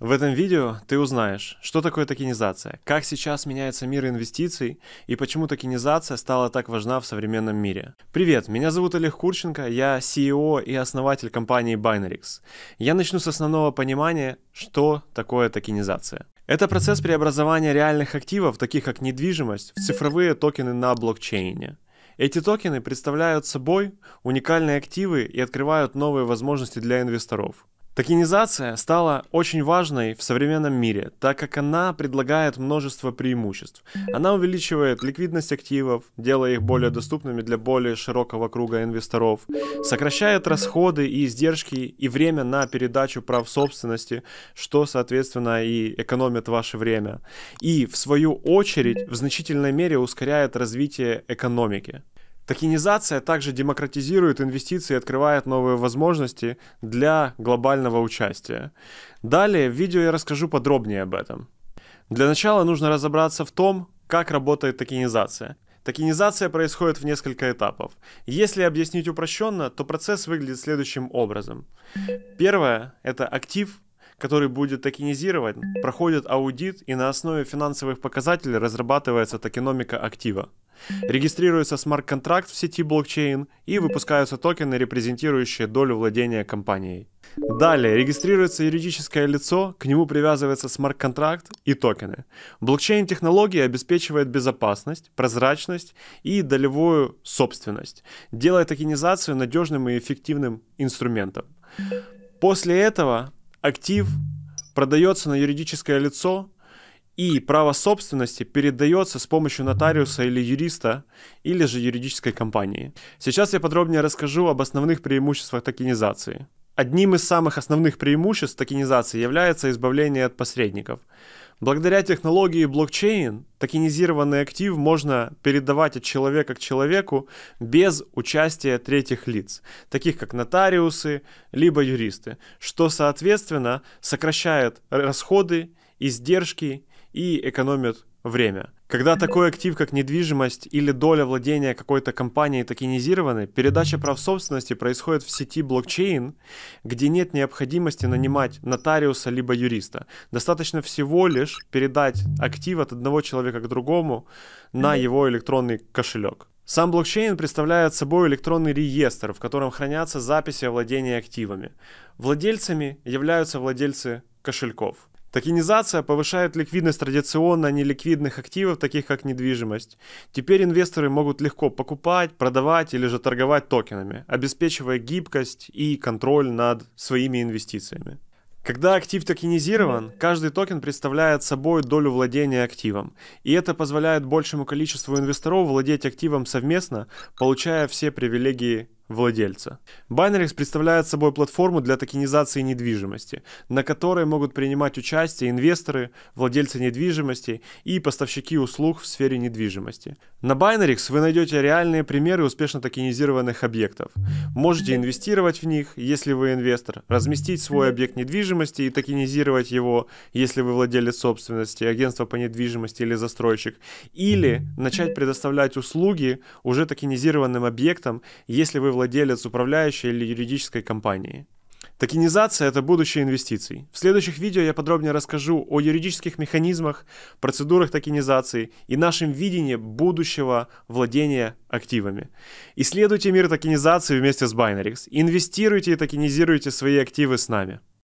В этом видео ты узнаешь, что такое токенизация, как сейчас меняется мир инвестиций и почему токенизация стала так важна в современном мире. Привет, меня зовут Олег Курченко, я CEO и основатель компании Binarix. Я начну с основного понимания, что такое токенизация. Это процесс преобразования реальных активов, таких как недвижимость, в цифровые токены на блокчейне. Эти токены представляют собой уникальные активы и открывают новые возможности для инвесторов – Токенизация стала очень важной в современном мире, так как она предлагает множество преимуществ. Она увеличивает ликвидность активов, делая их более доступными для более широкого круга инвесторов, сокращает расходы и издержки и время на передачу прав собственности, что, соответственно, и экономит ваше время. И, в свою очередь, в значительной мере ускоряет развитие экономики. Токенизация также демократизирует инвестиции и открывает новые возможности для глобального участия. Далее в видео я расскажу подробнее об этом. Для начала нужно разобраться в том, как работает токенизация. Токенизация происходит в несколько этапов. Если объяснить упрощенно, то процесс выглядит следующим образом. Первое – это актив, который будет токенизировать, проходит аудит и на основе финансовых показателей разрабатывается токеномика актива. Регистрируется смарт-контракт в сети блокчейн и выпускаются токены, репрезентирующие долю владения компанией. Далее регистрируется юридическое лицо, к нему привязывается смарт-контракт и токены. Блокчейн-технология обеспечивает безопасность, прозрачность и долевую собственность, делая токенизацию надежным и эффективным инструментом. После этого актив продается на юридическое лицо, и право собственности передается с помощью нотариуса или юриста, или же юридической компании. Сейчас я подробнее расскажу об основных преимуществах токенизации. Одним из самых основных преимуществ токенизации является избавление от посредников. Благодаря технологии блокчейн токенизированный актив можно передавать от человека к человеку без участия третьих лиц, таких как нотариусы, либо юристы, что, соответственно, сокращает расходы, издержки и экономят время. Когда такой актив, как недвижимость или доля владения какой-то компанией токенизированы, передача прав собственности происходит в сети блокчейн, где нет необходимости нанимать нотариуса либо юриста. Достаточно всего лишь передать актив от одного человека к другому на его электронный кошелек. Сам блокчейн представляет собой электронный реестр, в котором хранятся записи о владении активами. Владельцами являются владельцы кошельков. Токенизация повышает ликвидность традиционно неликвидных активов, таких как недвижимость. Теперь инвесторы могут легко покупать, продавать или же торговать токенами, обеспечивая гибкость и контроль над своими инвестициями. Когда актив токенизирован, каждый токен представляет собой долю владения активом, и это позволяет большему количеству инвесторов владеть активом совместно, получая все привилегии владельца. Binaryx представляет собой платформу для токенизации недвижимости, на которой могут принимать участие инвесторы, владельцы недвижимости и поставщики услуг в сфере недвижимости. На Binaryx вы найдете реальные примеры успешно токенизированных объектов. Можете инвестировать в них, если вы инвестор, разместить свой объект недвижимости и токенизировать его, если вы владелец собственности, агентство по недвижимости или застройщик, или начать предоставлять услуги уже токенизированным объектам, если вы владелец владелец, управляющей или юридической компании. Токенизация – это будущее инвестиций. В следующих видео я подробнее расскажу о юридических механизмах, процедурах токенизации и нашем видении будущего владения активами. Исследуйте мир токенизации вместе с Binaryx, инвестируйте и токенизируйте свои активы с нами.